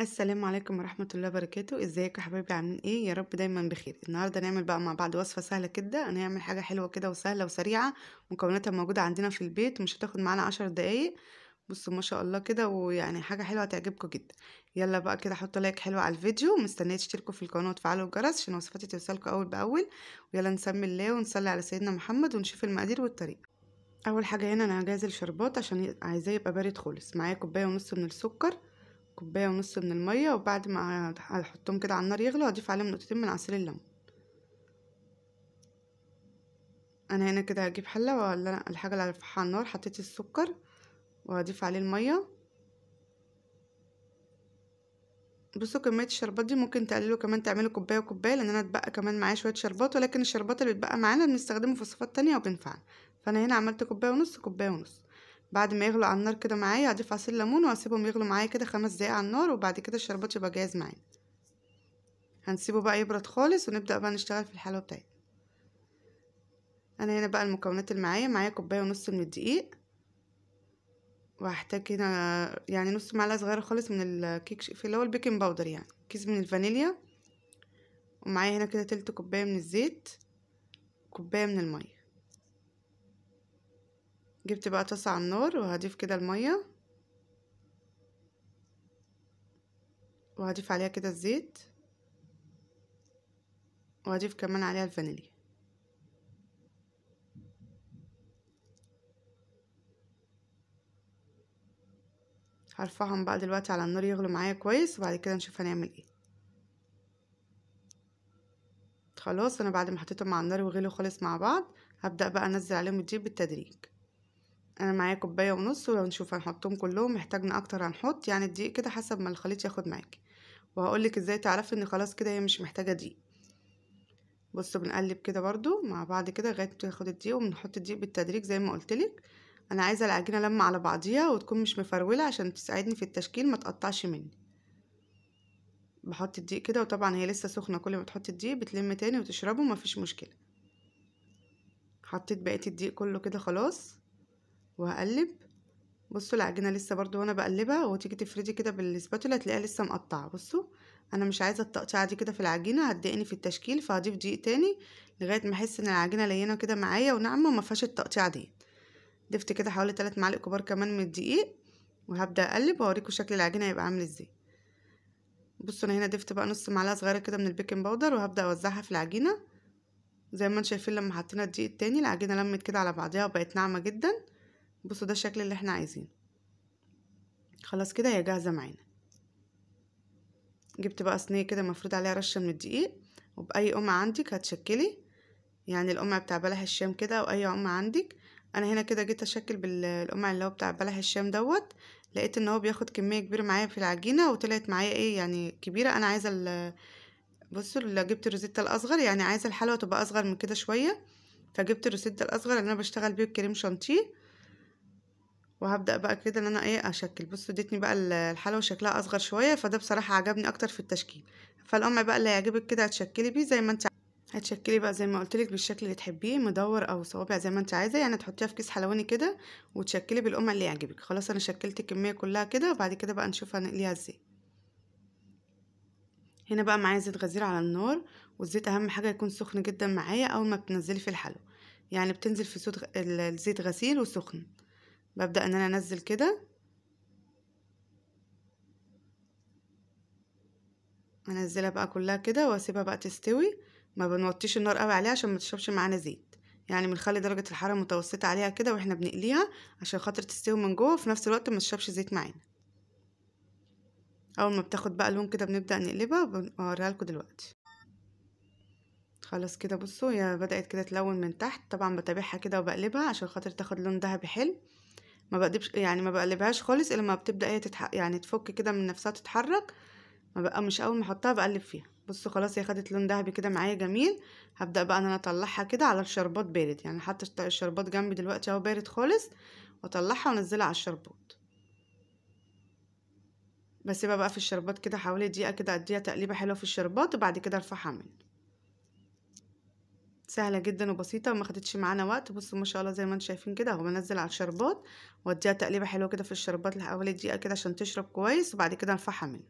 السلام عليكم ورحمة الله وبركاته ازيك يا حبايبي عاملين ايه يا رب دايما بخير النهاردة نعمل بقى مع بعض وصفة سهلة كده هنعمل حاجة حلوة كده وسهلة وسريعة مكوناتها موجودة عندنا في البيت مش هتاخد معانا عشر دقايق بصوا ما شاء الله كده ويعني حاجة حلوة هتعجبكم جدا يلا بقى كده حطوا لايك حلو على الفيديو مستنية تشتركوا في القناة وتفعلوا الجرس عشان وصفاتي توصلكوا اول باول ويلا نسمي الله ونصلي على سيدنا محمد ونشوف المقادير والطريقة اول حاجة هنا انا هجهز الشربات عشان عايزاه يبقى بارد خالص معايا كوباية ونص من السكر كوبايه ونص من الميه وبعد ما هحطهم كده على النار يغلوا هضيف عليهم نقطتين من عصير الليمون انا هنا كده هجيب حله ولا الحاجه اللي هرفعها على النار حطيت السكر وهضيف عليه الميه بصوا كميه الشربات دي ممكن تقللوا كمان تعملوا كوبايه وكوبايه لان انا اتبقى كمان معايا شويه شربات ولكن الشربات اللي بتبقى معانا بنستخدمه في وصفات تانية وبينفعنا فانا هنا عملت كوبايه ونص كوبايه ونص بعد ما يغلوا على النار كده معايا هضيف عصير ليمون واسيبهم يغلوا معايا كده خمس دقايق على النار وبعد كده الشربات يبقى جاهز معايا هنسيبه بقى يبرد خالص ونبدا بقى نشتغل في الحلوه بتاعتنا انا هنا بقى المكونات اللي معايا معايا كوبايه ونص من الدقيق وهحتاج هنا يعني نص معلقه صغيره خالص من الكيك في اللي هو البيكنج باودر يعني كيس من الفانيليا ومعايا هنا كده تلت كوبايه من الزيت كوبايه من الميه جبت بقى طاسة على النار وهضيف كده المية وهضيف عليها كده الزيت وهضيف كمان عليها الفانيليا هرفعهم بقى دلوقتي على النار يغلوا معايا كويس وبعد كده نشوف هنعمل ايه خلاص انا بعد ما حطيتهم على النار وغلوا خالص مع بعض هبدا بقى انزل عليهم الجيب بالتدريج انا معايا كوبايه ونص ولو نشوف هنحطهم كلهم محتاجنا اكتر هنحط يعني الدقيق كده حسب ما الخليط ياخد معاكي وهقولك ازاي تعرفي ان خلاص كده هي مش محتاجه دقيق بصوا بنقلب كده برضو مع بعض كده لغايه ما تاخد الدقيق وبنحط الدقيق بالتدريج زي ما لك انا عايزه العجينه لما على بعضيها وتكون مش مفروله عشان تساعدني في التشكيل ما تقطعش مني بحط الدقيق كده وطبعا هي لسه سخنه كل ما تحطي الدقيق بتلم تاني وتشربه مفيش مشكله حطيت بقيه الدقيق كله كده خلاص وهقلب بصوا العجينه لسه برضو وانا بقلبها وتيجي تفردي كده بالسباتولا تلاقيها لسه مقطعه بصوا انا مش عايزه التقطيعه دي كده في العجينه هتضايقني في التشكيل فهضيف دقيق تاني لغايه ما احس ان العجينه لينه كده معايا وناعمه وما فيهاش التقطيعه دي ضفت كده حوالي 3 معالق كبار كمان من الدقيق وهبدا اقلب واوريكم شكل العجينه هيبقى عامل ازاي بصوا انا هنا ضفت بقى نص معلقه صغيره كده من البيكنج باودر وهبدا اوزعها في العجينه زي ما انتم شايفين لما حطينا الدقيق التاني العجينه لمت كده على بعضها وبقت ناعمه جدا بصوا ده الشكل اللي احنا عايزينه خلاص كده هي جاهزه معانا جبت بقى صينيه كده مفروض عليها رشه من الدقيق وباي قمع عندك هتشكلي يعني القمع بتاع بلح الشام كده او اي قمع عندك انا هنا كده جيت اشكل بالقمع اللي هو بتاع بلح الشام دوت لقيت ان هو بياخد كميه كبيره معايا في العجينه وطلعت معايا ايه يعني كبيره انا عايزه بصوا اللي جبت الروزيتا الاصغر يعني عايزه الحلوه تبقى اصغر من كده شويه فجبت الروزيتا الاصغر اللي انا بشتغل بيه الكريم شانتيه وهبدأ بقى كده ان انا ايه اشكل بصوا اديتني بقى الحلوة شكلها اصغر شوية فده بصراحة عجبني اكتر في التشكيل فالقمع بقى اللي هيعجبك كده هتشكلي بيه زي ما انت هتشكلي بقى زي ما قلتلك بالشكل اللي تحبيه مدور او صوابع زي ما انت عايزه يعني تحطيها في كيس حلواني كده وتشكلي بالقمع اللي يعجبك خلاص انا شكلت الكميه كلها كده وبعد كده بقى نشوف هنقليها ازاي هنا بقى معايا زيت غزير على النار والزيت اهم حاجه يكون سخن جدا معايا اول ما بتنزلي في الحلو يعني بتنزل في صوت الزيت غسيل وسخن ببدأ ان انا انزل كده انزلها بقى كلها كده واسيبها بقى تستوي ما بنوطيش النار قوي عليها عشان ما تشربش معانا زيت يعني بنخلي درجة الحرارة متوسطة عليها كده واحنا بنقليها عشان خاطر تستوي من جوه وفي نفس الوقت ما تشربش زيت معانا اول ما بتاخد بقى لون كده بنبدأ نقلبها وبنوريها لكم دلوقتي خلاص كده بصوا هي بدأت كده تلون من تحت طبعا بتابعها كده وبقلبها عشان خاطر تاخد لون دهبي حلو ما بقدبش يعني ما بقلبهاش خالص الا ما بتبدا هي تتح... يعني تفك كده من نفسها تتحرك ما بقى مش اول ما احطها بقلب فيها بصوا خلاص هي خدت لون ذهبي كده معايا جميل هبدا بقى ان انا اطلعها كده على الشربات بارد يعني حتى الشربات جنبي دلوقتي اهو بارد خالص واطلعها وانزلها على الشربات بسيبها بقى في الشربات كده حوالي دقيقه كده اديها تقليبه حلوه في الشربات وبعد كده ارفعها منه سهله جدا وبسيطه وما خدتش معانا وقت بصوا ما شاء الله زي ما انتم شايفين كده اهو بنزل على الشربات واديها تقليبه حلوه كده في الشربات لحوالي دقيقه كده عشان تشرب كويس وبعد كده انفعها منه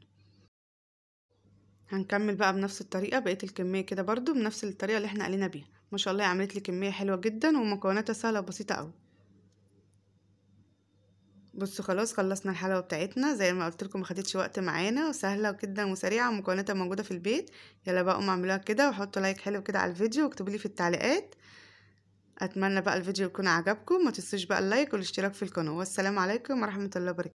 هنكمل بقى بنفس الطريقه بقيه الكميه كده برضو بنفس الطريقه اللي احنا قلينا بيها ما شاء الله عملت لي كميه حلوه جدا ومكوناتها سهله وبسيطه قوي بصوا خلاص خلصنا الحلوى بتاعتنا زي ما قلت لكم ما خدتش وقت معانا وسهله جدا وسريعه ومكوناتها موجوده في البيت يلا بقى قوموا اعملوها كده وحطوا لايك حلو كده على الفيديو واكتبوا لي في التعليقات اتمنى بقى الفيديو يكون عجبكم ما تنسوش بقى اللايك والاشتراك في القناه والسلام عليكم ورحمه الله وبركاته